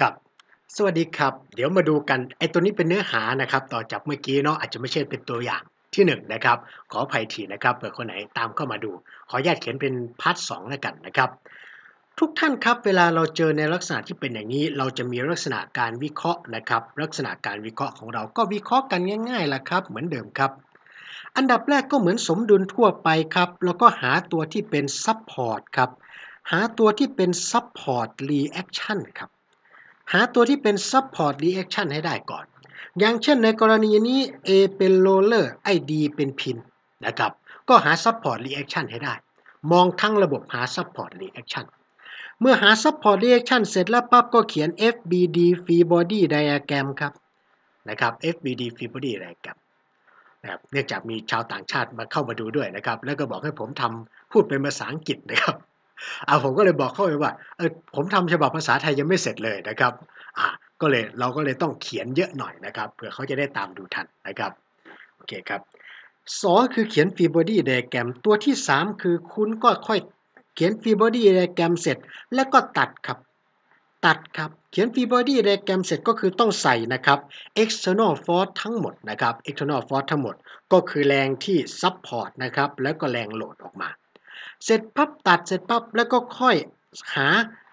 ครับ สวัสดีครับ เดี๋ยวมาดูกัน ไอ้ตัวนี้เป็นเนื้อหานะครับ ต่อจากเมื่อกี้เนาะ อาจจะไม่ใช่เป็นตัวอย่างที่1นนะครับ ขออภัยทีนะครับเผื่อคนไหน ตามเข้ามาดู ขอญาตเขียนเป็นพาร์ทสองแล้วกันนะครับ ทุกท่านครับ เวลาเราเจอในลักษณะที่เป็นอย่างนี้ เราจะมีลักษณะการวิเคราะห์นะครับ ลักษณะการวิเคราะห์ของเรา ก็วิเคราะห์กันง่ายๆละครับ เหมือนเดิมครับ อันดับแรกก็เหมือนสมดุลทั่วไปครับ แล้วก็หาตัวที่เป็นซับพอร์ตครับ หาตัวที่เป็นซับพอร์ตรีแอคชั่นครับหาตัวที่เป็น support reaction ให้ได้ก่อน อย่างเช่นในกรณีนี้ A เป็น roller ไอ D เป็นพินนะครับ ก็หา support reaction ให้ได้ มองทั้งระบบหา support reaction เมื่อหา support reaction เสร็จแล้วปั๊บก็เขียน FBD free body diagram ครับ นะครับ FBD free body diagram นะครับ เนื่องจากมีชาวต่างชาติมาเข้ามาดูด้วยนะครับ แล้วก็บอกให้ผมทำพูดเป็นภาษาอังกฤษนะครับอาผมก็เลยบอกเขาไปว่าเออผมทำฉบับภาษาไทยยังไม่เสร็จเลยนะครับอ่าก็เลยเราก็เลยต้องเขียนเยอะหน่อยนะครับเผื่อเขาจะได้ตามดูทันนะครับ โอเคครับ สอคือเขียนฟีบอดี้ไดแกรมตัวที่ 3 คือคุณก็ค่อยเขียนฟีบอดี้ไดแกรมเสร็จ แล้วก็ตัดครับตัดครับ เขียนฟีบอดี้ไดแกรมเสร็จก็คือต้องใส่นะครับ external force ทั้งหมดนะครับ external force ทั้งหมดก็คือแรงที่ support นะครับแล้วก็แรงโหลดออกมาเสร็จปั๊บตัดเสร็จปั๊บแล้วก็ค่อยหา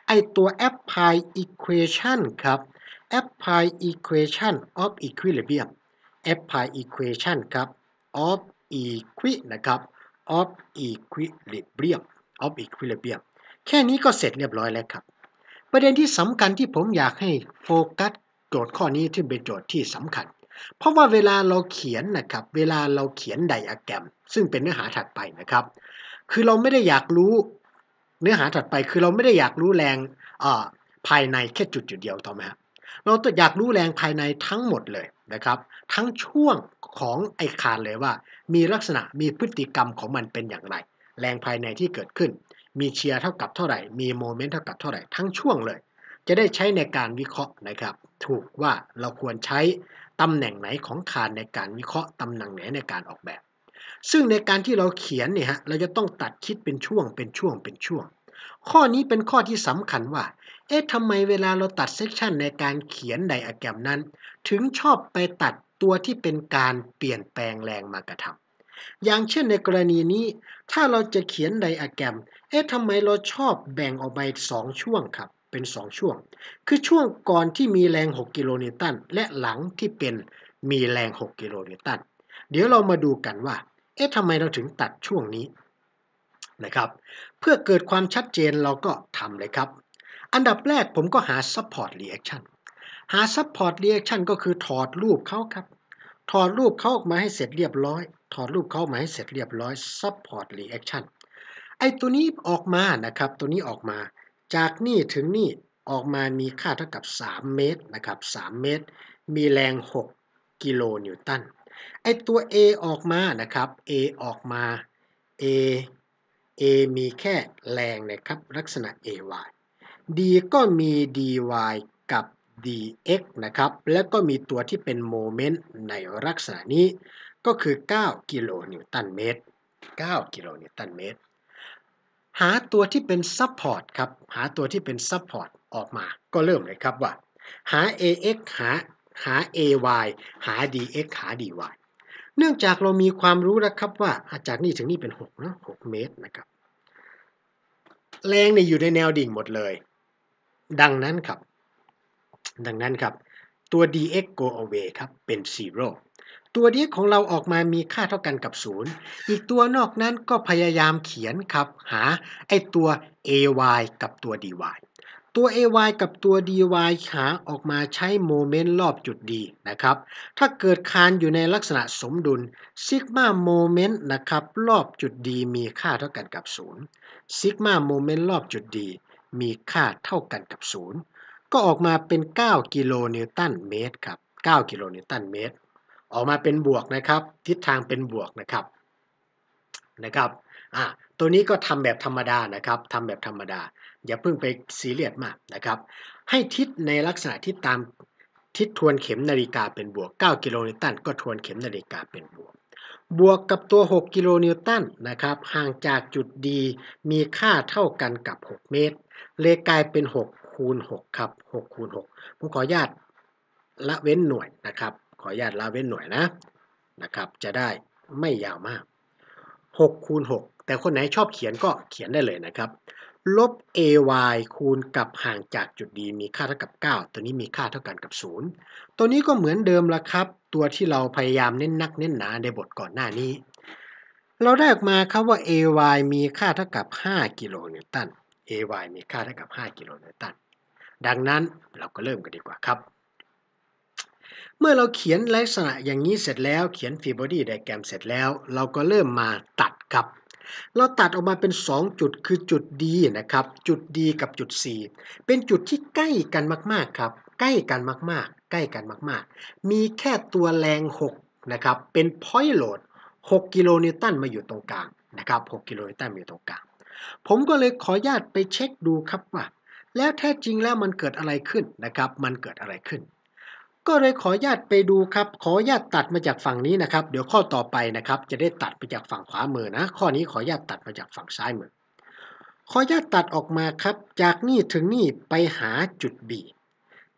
ไอตัว apply equation ครับ apply equation of equilibrium apply equation ครับ of equi นะครับ of equilibrium of equilibrium แค่นี้ก็เสร็จเรียบร้อยแล้วครับ ประเด็นที่สำคัญที่ผมอยากให้โฟกัสโจทย์ข้อนี้ที่เป็นโจทย์ที่สำคัญ เพราะว่าเวลาเราเขียนนะครับเวลาเราเขียนไดอะแกรม ซึ่งเป็นเนื้อหาถัดไปนะครับคือเราไม่ได้อยากรู้ เนื้อหาถัดไปคือเราไม่ได้อยากรู้แรงภายในแค่จุดจุดเดียวถูกไหมครับเราอยากรู้แรงภายในทั้งหมดเลยนะครับ ทั้งช่วงของไอคารเลยว่า มีลักษณะมีพฤติกรรมของมันเป็นอย่างไร แรงภายในที่เกิดขึ้น มีเชียร์เท่ากับเท่าไหร่มีโมเมนต์เท่ากับเท่าไหร่ทั้งช่วงเลย จะได้ใช้ในการวิเคราะห์นะครับ ถูกว่าเราควรใช้ตำแหน่งไหนของคารในการวิเคราะห์ตำแหน่งไหนในการออกแบบซึ่งในการที่เราเขียนเนี่ยฮะเราจะต้องตัดคิดเป็นช่วงเป็นช่วงเป็นช่วง ข้อนี้เป็นข้อที่สำคัญว่า เอ๊ะทำไมเวลาเราตัดเซกชันในการเขียนไดอะแกรมนั้น ถึงชอบไปตัดตัวที่เป็นการเปลี่ยนแปลงแรงมากระทาอย่างเช่นในกรณีนี้ ถ้าเราจะเขียนไดอะแกรม เอ๊ะทำไมเราชอบแบ่งออกไปสองช่วงครับ เป็น2ช่วงคือช่วงก่อนที่มีแรง6กิโลนิวตันและหลังที่เป็นมีแรง6กิโลนิวตันเดี๋ยวเรามาดูกันว่าเอ๊ะ ทำไมเราถึงตัดช่วงนี้นะครับ เพื่อเกิดความชัดเจนเราก็ทำเลยครับ อันดับแรกผมก็หา support reaction หา support reaction ก็คือถอดรูปเขาครับ ถอดรูปเขาออกมาให้เสร็จเรียบร้อย ถอดรูปเขาออกมาให้เสร็จเรียบร้อย support reaction ไอ้ตัวนี้ออกมานะครับ ตัวนี้ออกมา จากนี่ถึงนี่ออกมา มีค่าเท่ากับ 3 เมตรนะครับ 3 เมตร มีแรง 6 กิโลนิวตันไอตัว A ออกมานะครับ A ออกมา A A มีแค่แรงนะครับลักษณะ AY D ก็มี DY กับ dx นะครับและก็มีตัวที่เป็นโมเมนต์ในลักษณะนี้ ก็คือ 9 กิโลนิวตันเมตร9กิโลนิวตันเมตรหาตัวที่เป็นซับพอร์ตครับหาตัวที่เป็นซับพอร์ตออกมาก็เริ่มเลยครับว่า หา ax หาหา ay หา dx หา dy เนื่องจากเรามีความรู้แล้วครับว่าจากนี่ถึงนี่เป็น6นะ6 เมตรนะครับ แรงเนี่ยอยู่ในแนวดิ่งหมดเลย ดังนั้นครับ ดังนั้นครับตัว dx go away ครับ เป็น 0 ตัว dx ของเราออกมามีค่าเท่ากันกับ 0 อีกตัวนอกนั้นก็พยายามเขียนครับ หาไอตัว ay กับตัว dy ตัว AY กับตัว DY หาออกมาใช้โมเมนต์รอบจุดดีนะครับ ถ้าเกิดคานอยู่ในลักษณะสมดุล ซิกมาโมเมนต์นะครับรอบจุดดีมีค่าเท่ากันกับ0ซิกมาโมเมนต์รอบจุดดีมีค่าเท่ากันกับ 0 ก็ออกมาเป็น 9 กิโลนิวตันเมตรครับ 9 กิโลนิวตันเมตรออกมาเป็นบวกนะครับทิศทางเป็นบวกนะครับนะครับอ่ะตัวนี้ก็ทำแบบธรรมดานะครับทำแบบธรรมดาอย่าเพิ่งไปซีเรียสมากนะครับ ให้ทิศในลักษณะที่ตามทิศทวนเข็มนาฬิกาเป็นบวก 9กิโลนิวตันก็ทวนเข็มนาฬิกาเป็นบวก บวกกับตัว 6กิโลนิวตันนะครับ ห่างจากจุดดีมีค่าเท่ากันกับ 6 เมตร เลยกลายเป็น6คูณ6ครับ6คูณ6ผมขออนุญาตละเว้นหน่วยนะครับขออนุญาตละเว้นหน่วยนะนะครับ จะได้ไม่ยาวมาก6คูณ6แต่คนไหนชอบเขียนก็เขียนได้เลยนะครับลบ ay คูณกับห่างจากจุดดีมีค่าเท่ากับ 9 ตัวนี้มีค่าเท่ากันกับ0 ตัวนี้ก็เหมือนเดิมละครับ ตัวที่เราพยายามเน้นนักเน้นหนาในบทก่อนหน้านี้ เราได้ออกมาครับว่า ay มีค่าเท่ากับ 5 กิโลนิวตัน ay มีค่าเท่ากับ 5 กิโลนิวตันดังนั้นเราก็เริ่มกันดีกว่าครับ เมื่อเราเขียนลักษณะอย่างนี้เสร็จแล้วเขียนฟีบอดี้ไดแกรมเสร็จแล้วเราก็เริ่มมาตัดครับเราตัดออกมาเป็น 2 จุดคือจุด D นะครับจุด D กับจุด C เป็นจุดที่ใกล้กันมาก ๆ ครับใกล้กันมากๆ ใกล้กันมากๆ มีแค่ตัวแรง 6 นะครับ เป็นพอยต์โหลด6กิโลนิวตันมาอยู่ตรงกลางนะครับ6กิโลนิวตันอยู่ตรงกลาง ผมก็เลยขออนุญาตไปเช็คดูครับว่าแล้วแท้จริงแล้วมันเกิดอะไรขึ้นนะครับมันเกิดอะไรขึ้นก็เลยขอญาตไปดูครับ ขอญาตตัดมาจากฝั่งนี้นะครับ เดี๋ยวข้อต่อไปนะครับ จะได้ตัดไปจากฝั่งขวามือนะ ข้อนี้ขอญาตตัดมาจากฝั่งซ้ายมือ ขอญาตตัดออกมาครับ จากนี่ถึงนี่ไปหาจุด B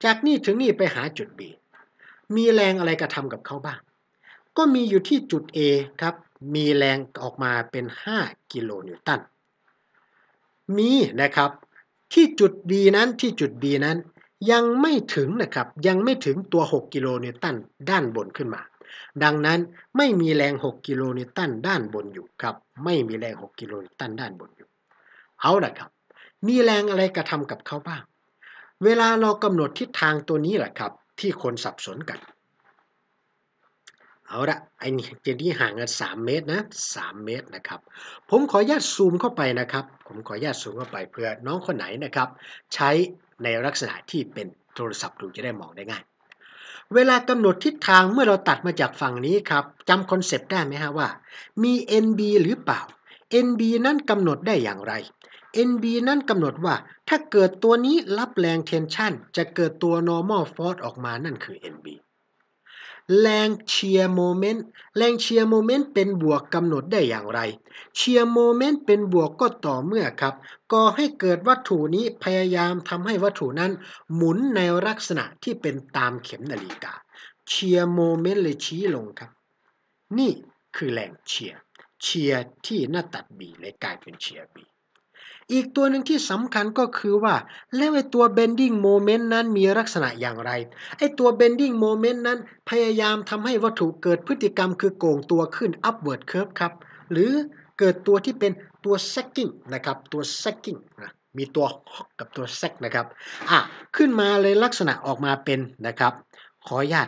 จากนี่ถึงนี่ไปหาจุด B มีแรงอะไรกระทำกับเขาบ้าง ก็มีอยู่ที่จุด A ครับ มีแรงออกมาเป็น5กิโลนิวตันมีนะครับ ที่จุด B นั้นที่จุด B นั้นยังไม่ถึงนะครับยังไม่ถึงตัว 6 กิโลนิวตันด้านบนขึ้นมา ดังนั้นไม่มีแรง 6 กิโลนิวตันด้านบนอยู่ครับ ไม่มีแรง 6 กิโลนิวตันด้านบนอยู่ เอาละครับมีแรงอะไรกระทำกับเขาบ้าง เวลาเรากำหนดทิศทางตัวนี้แหละครับ ที่คนสับสนกันเอาละไอ้นี่เจดีห่างกัน 3 เมตรนะ 3 เมตรนะครับ ผมขออนุญาตซูมเข้าไปนะครับ ผมขออนุญาตซูมเข้าไปเพื่อ น้องคนไหนนะครับ ใช้ในลักษณะที่เป็นโทรศัพท์ดูจะได้มองได้ง่าย เวลากำหนดทิศทางเมื่อเราตัดมาจากฝั่งนี้ครับจำคอนเซปต์ได้ไหมฮะว่า มี NB หรือเปล่า NB นั้นกำหนดได้อย่างไร NB นั้นกำหนดว่าถ้าเกิดตัวนี้รับแรงเทนชันจะเกิดตัว normal force ออกมานั่นคือ NB แรงเชียร์โมเมนต์แรงเชียร์โมเมนต์เป็นบวกกำหนดได้อย่างไรเชียร์โมเมนต์เป็นบวกก็ต่อเมื่อครับ ก่อให้เกิดวัตถุนี้พยายามทำให้วัตถุนั้น หมุนในลักษณะที่เป็นตามเข็มนาฬิกาเชียร์โมเมนต์เลยชี้ลงครับ นี่คือแรงเชียร์เชียร์ที่หน้าตัดบีเลยกลายเป็นเชียร์บีอีกตัวหนึ่งที่สำคัญก็คือว่า แล้วไอตัว bending moment นั้นมีลักษณะอย่างไรไอตัว bending moment นั้นพยายามทำให้วัตถุเกิดพฤติกรรมคือโก่งตัวขึ้น upward curve ครับหรือเกิดตัวที่เป็นตัว sagging นะครับตัว sagging นะมีตัวกับตัวแซกนะครับอ่ะขึ้นมาเลยลักษณะออกมาเป็นนะครับขออนุญาต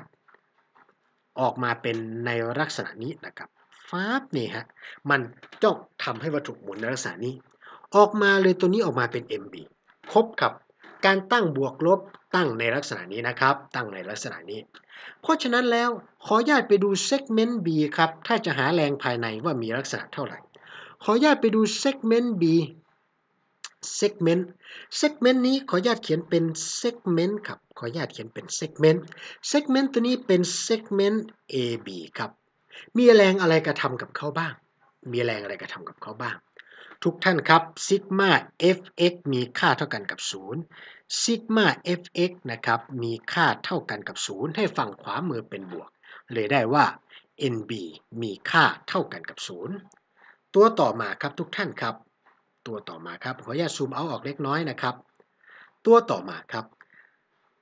ออกมาเป็นในลักษณะนี้นะครับฟาบนี่ฮะมันจ้องทำให้วัตถุหมุนในลักษณะนี้ออกมาเลยตัวนี้ออกมาเป็น MB พบกับการตั้งบวกลบตั้งในลักษณะนี้นะครับ ตั้งในลักษณะนี้ เพราะฉะนั้นแล้วขอญาตไปดูเซกเมนต์ B ครับถ้าจะหาแรงภายในว่ามีลักษณะเท่าไหร่ ขอญาตไปดูเซกเมนต์ B กเมนต์เซกเมนต์นี้ขอญาตเขียนเป็นเซกเมนต์ครับขอญาตเขียนเป็นเซกเมนต์เซกเมนต์ตัวนี้เป็นเซกเมนต์ AB ครับมีแรงอะไรกระทำกับเขาบ้าง มีแรงอะไรกระทำกับเขาบ้างทุกท่านครับซิกมา fx มีค่าเท่ากันกับ0ซิกมา fx นะครับ มีค่าเท่ากันกับ 0 ให้ฝั่งขวามือเป็นบวกเลยได้ว่า nb มีค่าเท่ากันกับ 0 ตัวต่อมาครับทุกท่านครับ ตัวต่อมาครับขออนุญาตซูมเอาออกเล็กน้อยนะครับ ตัวต่อมาครับ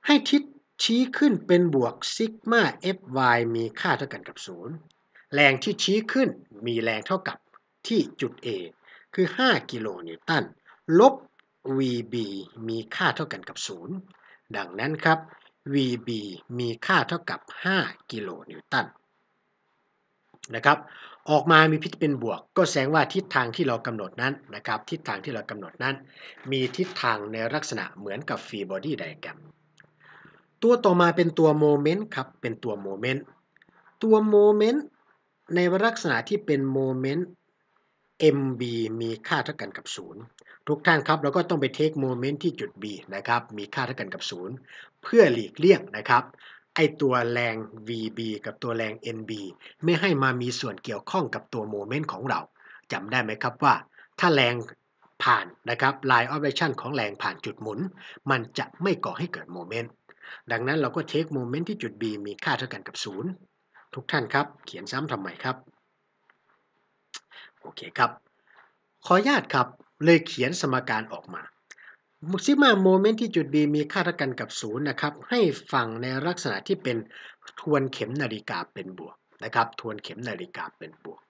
ให้ทิศชี้ขึ้นเป็นบวกซิกมา fy มีค่าเท่ากันกับ 0 แรงที่ชี้ขึ้นมีแรงเท่ากับที่จุด A คือ 5กิโลนิวตันลบ VB มีค่าเท่ากันกับ 0 ดังนั้นครับ VB มีค่าเท่ากับ 5 กิโลนิวตันนะครับ ออกมามีพิษเป็นบวก ก็แสดงว่าทิศทางที่เรากำหนดนั้น นะครับ ทิศทางที่เรากำหนดนั้น มีทิศทางในลักษณะเหมือนกับฟรีบอดี้ไดแกรมตัวต่อมาเป็นตัวโมเมนต์ครับ เป็นตัวโมเมนต์ ตัวโมเมนต์ ในลักษณะที่เป็นโมเมนต์ mb มีค่าเท่ากันกับ 0 ทุกท่านครับเราก็ต้องไปเทคโมเมนต์ที่จุด b นะครับมีค่าเท่ากันกับ 0 เพื่อหลีกเลี่ยงนะครับไอตัวแรง vb กับตัวแรง nb ไม่ให้มามีส่วนเกี่ยวข้องกับตัวโมเมนต์ของเราจำได้ไหมครับว่า ถ้าแรงผ่านนะครับ line o ฟ action ของแรงผ่านจุดหมุน มันจะไม่ก่อให้เกิดโมเมนต์ดังนั้นเราก็เทคโมเมนต์ที่จุด b มีค่าเท่ากันกับ 0 ทุกท่านครับเขียนซ้ำทำไมครับโอเคครับ ขออนุญาตครับเลยเขียนสมการออกมาซิมาโมเมนต์ที่จุด B มีค่าเท่ากันกับ0นะครับให้ฟังในลักษณะที่เป็นทวนเข็มนาฬิกาเป็นบวกนะครับ ทวนเข็มนาฬิกาเป็นบวก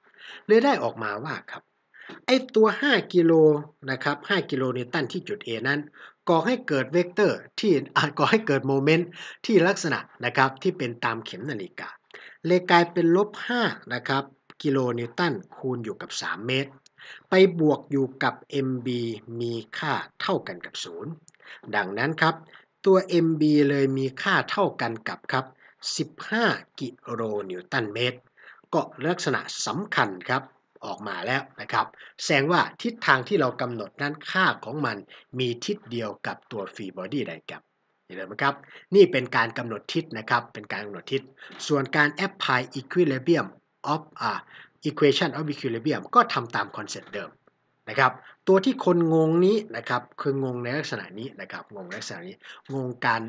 เลยได้ออกมาว่าครับ ไอตัว5กิโลนะครับ5 กิโลนิวตันที่จุด A นั้น ก่อให้เกิดเวกเตอร์ที่อาจก่อให้เกิดโมเมนต์ที่ลักษณะนะครับที่เป็นตามเข็มนาฬิกา เลยกลายเป็นลบ5นะครับกิโลนิวตันคูณอยู่กับ 3 เมตร ไปบวกอยู่กับ mb มีค่าเท่ากันกับ 0 ดังนั้นครับตัว mb เลยมีค่าเท่ากันกับครับ 15 กิโลนิวตันเมตร ก็ลักษณะสำคัญครับออกมาแล้วนะครับ แสดงว่าทิศทางที่เรากำหนดนั้นค่าของมันมีทิศเดียวกับตัวฟรีบอดี้ไดแกรมเห็นไหมครับ นี่เป็นการกำหนดทิศนะครับเป็นการกำหนดทิศส่วนการแอปพลายอีควิเลเบียม of uh, equation of equilibrium ก็ทำตามคอนเซ็ปต์เดิมนะครับตัวที่คนงงนี้นะครับคืองงในลักษณะนี้นะครับงงลักษณะนี้งงการ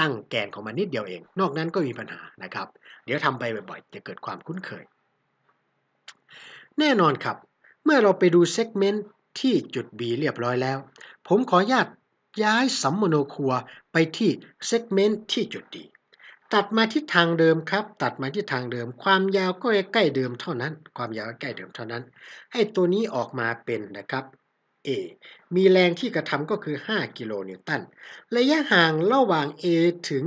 ตั้งแกนของมันนิดเดียวเอง นอกนั้นก็มีปัญหานะครับเดี๋ยวทำไปบ่อยๆ จะเกิดความคุ้นเคย แน่นอนครับ เมื่อเราไปดูเซกเมนต์ที่จุด B เรียบร้อยแล้ว ผมขออนุญาตย้ายสัมมโนครัวไปที่เซกเมนต์ที่จุด D ตัดมาที่ทางเดิมครับ ตัดมาที่ทางเดิม ความยาวก็ใกล้เดิมเท่านั้น ความยาวใกล้เดิมเท่านั้น ให้ตัวนี้ออกมาเป็นนะครับ A มีแรงที่กระทำก็คือ5กิโลนิวตัน ระยะห่างระหว่าง A ถึง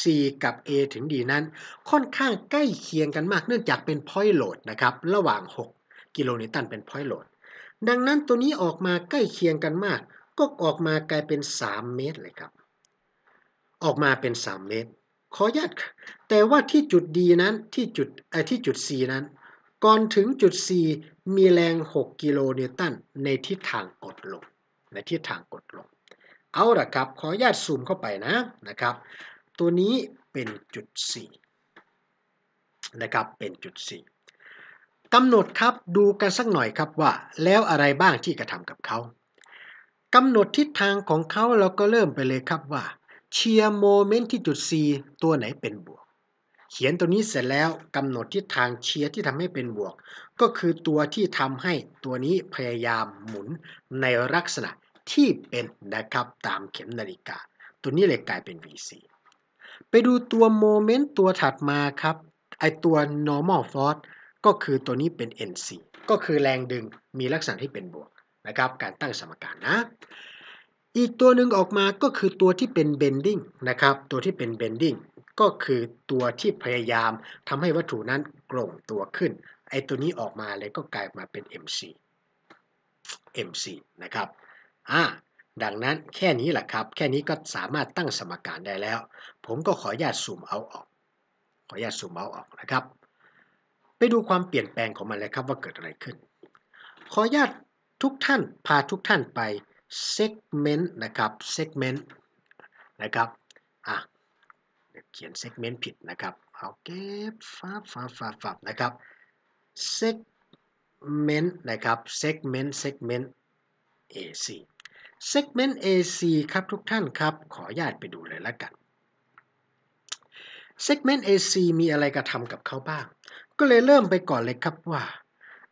C กับ A ถึง D นั้น ค่อนข้างใกล้เคียงกันมาก เนื่องจากเป็นพอยโหลดนะครับ ระหว่าง 6 กิโลนิวตันเป็นพอยโหลด ดังนั้นตัวนี้ออกมาใกล้เคียงกันมาก ก็ออกมากลายเป็น 3 เมตรเลยครับ ออกมาเป็น 3 เมตรขออนุญาตแต่ว่าที่จุดดีนั้น ที่จุดไอ้ที่จุด C นั้น ก่อนถึงจุด C มีแรง 6 กิโลนิวตันในทิศทางกดลง ในทิศทางกดลง เอาละครับ ขออนุญาตซูมเข้าไปนะ นะครับ ตัวนี้เป็นจุด C นะครับ เป็นจุด C กำหนดครับ ดูกันสักหน่อยครับว่า แล้วอะไรบ้างที่กระทำกับเขา กำหนดทิศทางของเขาเราก็เริ่มไปเลยครับว่าเชียร์โมเมนต์ที่จุด C ตัวไหนเป็นบวก เขียนตัวนี้เสร็จแล้วกำหนดทิศทางเชียร์ที่ทำให้เป็นบวก ก็คือตัวที่ทำให้ตัวนี้พยายามหมุนในลักษณะที่เป็นนะครับ ตามเข็มนาฬิกา ตัวนี้เลยกลายเป็น VC ไปดูตัวโมเมนต์ตัวถัดมาครับ ไอตัว normal force ก็คือตัวนี้เป็น NC ก็คือแรงดึงมีลักษณะที่เป็นบวกนะครับ การตั้งสมการนะอีกตัวหนึ่งออกมาก็คือตัวที่เป็น bending นะครับ ตัวที่เป็น bending ก็คือตัวที่พยายามทำให้วัตถุนั้นกลงตัวขึ้น ไอตัวนี้ออกมาเลยก็กลายมาเป็น MC MC นะครับ อ่า ดังนั้นแค่นี้แหละครับ แค่นี้ก็สามารถตั้งสมการได้แล้ว ผมก็ขออนุญาตซูมเอาออก ขออนุญาตซูมเอาออกนะครับ ไปดูความเปลี่ยนแปลงของมันเลยครับว่าเกิดอะไรขึ้น ขออนุญาตทุกท่านพาทุกท่านไป segment นะครับ segment นะครับ อ่ะเขียน segment ผิดนะครับ เอาเก็บฟาบฟาบฟาบฟาบนะครับ segment นะครับ segment segment AC segment AC ครับทุกท่านครับ ขออนุญาตไปดูเลยละกัน segment AC มีอะไรกระทำกับเขาบ้าง ก็เลยเริ่มไปก่อนเลยครับว่า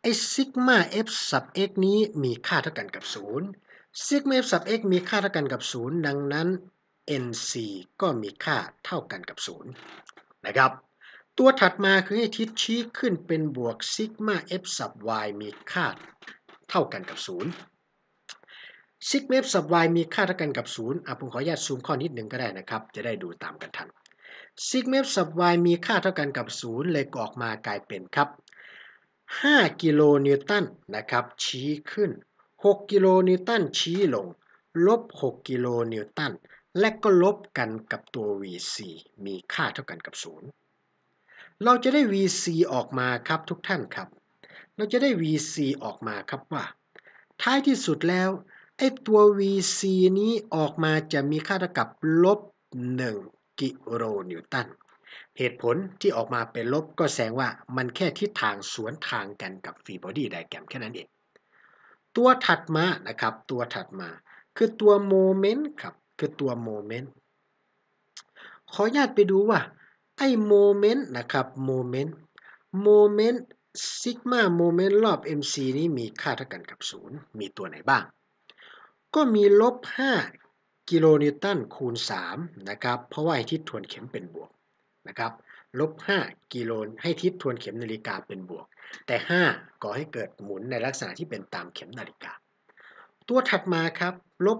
ไอ้ซิกมา f s ับ x นี้มีค่าเท่ากันกับ 0ซิกมาเอฟสับ x มีค่าเท่ากันกับ 0 ดังนั้น nc ก็มีค่าเท่ากันกับ0นะครับตัวถัดมาคือให้ทิศชี้ขึ้นเป็นบวกซิกมา f สับ y มีค่า เท่ากันกับ0ซิกมาเอฟสับ y มีค่าเท่ากันกับ0อ่ะผมขออนุญาตซูมข้อนิดหนึ่งก็ได้นะครับจะได้ดูตามกันทันซิกมาเอฟสับ y มีค่าเท่ากันกับ0เลยออกมากลายเป็นครับ 5 กิโลนิวตันนะครับชี้ขึ้น6กิโลนิวตันชี้ลง ลบ 6 กิโลนิวตัน และก็ลบกันกับตัว vc มีค่าเท่ากันกับ 0 เราจะได้ vc ออกมาครับทุกท่าน ครับ เราจะได้ vc ออกมาครับว่า ท้ายที่สุดแล้ว ไอ้ตัว vc นี้ออกมาจะมีค่าเท่ากับลบ 1 กิโลนิวตัน เหตุผลที่ออกมาเป็นลบก็แสดงว่ามันแค่ทิศทางสวนทางกันกับฟรีบอดี้ไดแกรมแค่นั้นเองตัวถัดมานะครับตัวถัดมาคือตัวโมเมนต์ครับ คือตัวโมเมนต์ขออนุญาตไปดูว่า ไอ้โมเมนต์นะครับโมเมนต์โมเมนต์ซิกมาโมเมนต์รอบ MC นี้มีค่าเท่ากันกับ 0 มีตัวไหนบ้าง ก็มีลบ 5 กิโลนิวตันคูณ 3 นะครับ เพราะว่าไอทิศทวนเข็มเป็นบวกนะครับลบ5กิโลให้ทิศทวนเข็มนาฬิกาเป็นบวก แต่ 5ก่อให้เกิดหมุนในลักษณะที่เป็นตามเข็มนาฬิกา ตัวถัดมาครับลบ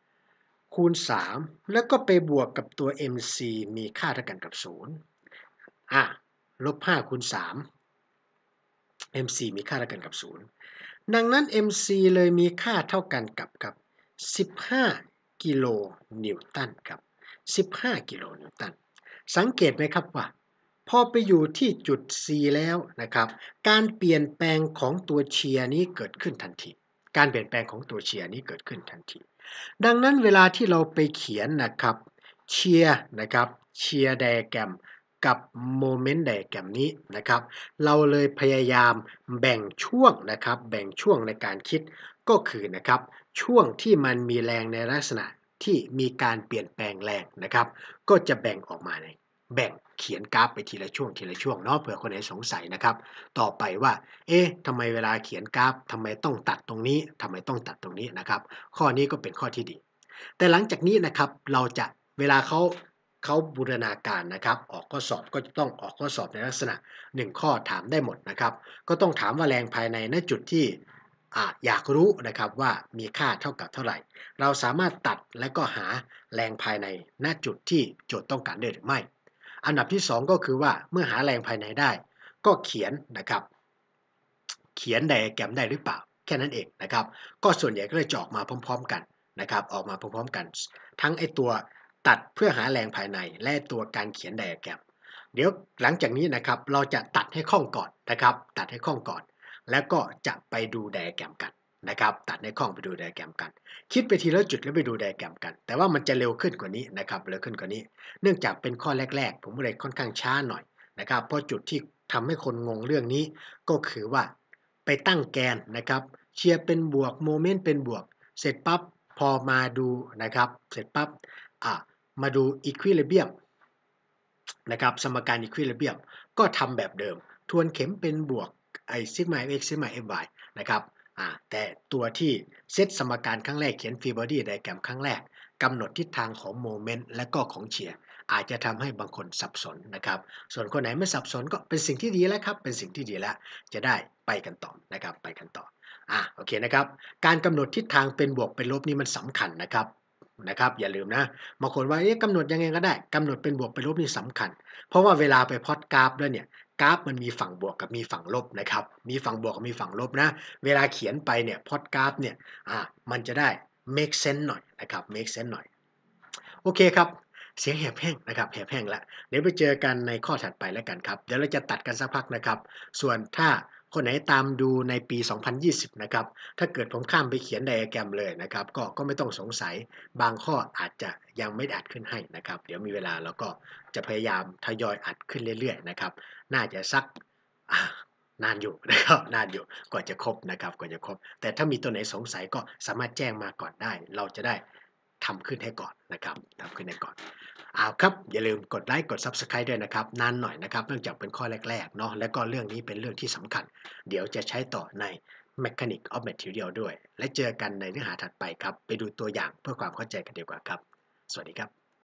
5คูณ3แล้วก็ไปบวกกับตัว mc มีค่าเท่ากันกับ0อ่ะลบ5คูณ3 mc มีค่าเท่ากันกับ 0 ดังนั้น mc เลยมีค่าเท่ากันกับกับ 15 กิโลนิวตันครับ 15 กิโลนิวตันสังเกตไหมครับว่า พอไปอยู่ที่จุด C แล้วนะครับการเปลี่ยนแปลงของตัวเชียร์นี้เกิดขึ้นทันทีการเปลี่ยนแปลงของตัวเชียร์นี้เกิดขึ้นทันที ดังนั้นเวลาที่เราไปเขียนนะครับเชียร์นะครับเชียร์ไดแกรมกับโมเมนต์ไดแกรมนี้นะครับเราเลยพยายามแบ่งช่วงนะครับแบ่งช่วงในการคิดก็คือ นะครับช่วงที่มันมีแรงในลักษณะที่มีการเปลี่ยนแปลงแรงนะครับ ก็จะแบ่งออกมาในแบ่งเขียนกราฟไปทีละช่วง ทีละช่วงเนาะเผื่อคนไหนสงสัยนะครับ ต่อไปว่าเอ๊ะทำไมเวลาเขียนกราฟ ทำไมต้องตัดตรงนี้ ทำไมต้องตัดตรงนี้นะครับข้อนี้ก็เป็นข้อที่ดี แต่หลังจากนี้นะครับเราจะเวลาเขาเขาบูรณาการนะครับออกข้อสอบก็จะต้องออกข้อสอบในลักษณะ 1 ข้อถามได้หมดนะครับก็ต้องถามว่าแรงภายในณจุดที่อยากรู้นะครับว่ามีค่าเท่ากับเท่าไหร่ เราสามารถตัดและก็หาแรงภายในณจุดที่โจทย์ต้องการได้หรือไม่อันดับที่ 2 ก็คือว่าเมื่อหาแรงภายในได้ก็เขียนนะครับ เขียนไดอแกรมได้หรือเปล่า แค่นั้นเองนะครับ ก็ส่วนใหญ่ก็เลยจะออกมาพร้อมๆ กันนะครับออกมาพร้อมๆกัน ทั้งไอตัวตัดเพื่อหาแรงภายใน และตัวการเขียนไดแกรมเดี๋ยวหลังจากนี้นะครับเราจะตัดให้คล่องก่อนนะครับ ตัดให้คล่องก่อน แล้วก็จะไปดูไดแกรมกันนะครับ ตัดในข้องไปดูไดอะแกรมกัน คิดไปทีละจุดแล้วไปดูไดอะแกรมกัน แต่ว่ามันจะเร็วขึ้นกว่านี้นะครับ เร็วขึ้นกว่านี้ เนื่องจากเป็นข้อแรกๆผมเลยค่อนข้างช้าหน่อยนะครับ เพราะจุดที่ทำให้คนงงเรื่องนี้ ก็คือว่า ไปตั้งแกนนะครับเชียร์เป็นบวกโมเมนต์เป็นบวก เสร็จปั๊บ พอมาดูนะครับ เสร็จปั๊บอ่มาดูอีควิลิเบียมนะครับ สมการอีควิลิเบียมก็ทำแบบเดิม ทวนเข็มเป็นบวกไอซิกมาเอ็กซิกมาเอ็มวายนะครับแต่ตัวที่เซตสมการครั้งแรก เขียนฟรีบอดี้ไดแกรมครั้งแรกกำหนดทิศทางของโมเมนต์และก็ของเชียร์อาจจะทำให้บางคนสับสนนะครับ ส่วนคนไหนไม่สับสนก็เป็นสิ่งที่ดีแล้วครับ เป็นสิ่งที่ดีแล้วจะได้ไปกันต่อนะครับไปกันต่ออ่ะโอเคนะครับการกำหนดทิศทางเป็นบวกเป็นลบนี่มันสำคัญนะครับนะครับ อย่าลืมนะบางคนว่าเอ๊ะกำหนดยังไงก็ได้กำหนดเป็นบวกเป็นลบนี่สำคัญ เพราะว่าเวลาไปพอดกราฟแล้วเนี่ยกราฟมันมีฝั่งบวกกับมีฝั่งลบนะครับ มีฝั่งบวกกับมีฝั่งลบนะ เวลาเขียนไปเนี่ยพอดกราฟเนี่ย อ่า มันจะได้ make sense หน่อยนะครับ make sense หน่อย โอเคครับ เสียงแหบแห้งนะครับแหบแห้งแล้วเดี๋ยวไปเจอกันในข้อถัดไปแล้วกันครับ เดี๋ยวเราจะตัดกันสักพักนะครับ ส่วนถ้าคนไหนตามดูในปี 2020 นะครับ ถ้าเกิดผมข้ามไปเขียนไดอะแกรมเลยนะครับก็ก็ไม่ต้องสงสัย บางข้ออาจจะยังไม่อัดขึ้นให้นะครับ เดี๋ยวมีเวลาเราก็จะพยายามทยอยอัดขึ้นเรื่อยๆนะครับ น่าจะสักนานอยู่นะครับนานอยู่ กว่าจะครบนะครับกว่าจะครบ แต่ถ้ามีตัวไหนสงสัยก็สามารถแจ้งมาก่อนได้ เราจะได้ทำขึ้นให้ก่อนนะครับทำขึ้นให้ก่อนเอาครับอย่าลืมกดไลค์กด Subscribe ด้วยนะครับ นานหน่อยนะครับเนื่องจากเป็นข้อแรกๆเนาะและก็เรื่องนี้เป็นเรื่องที่สำคัญ เดี๋ยวจะใช้ต่อใน Mechanic of Material ด้วย และเจอกันในเนื้อหาถัดไปครับ ไปดูตัวอย่างเพื่อความเข้าใจกันดีกว่าครับ สวัสดีครับ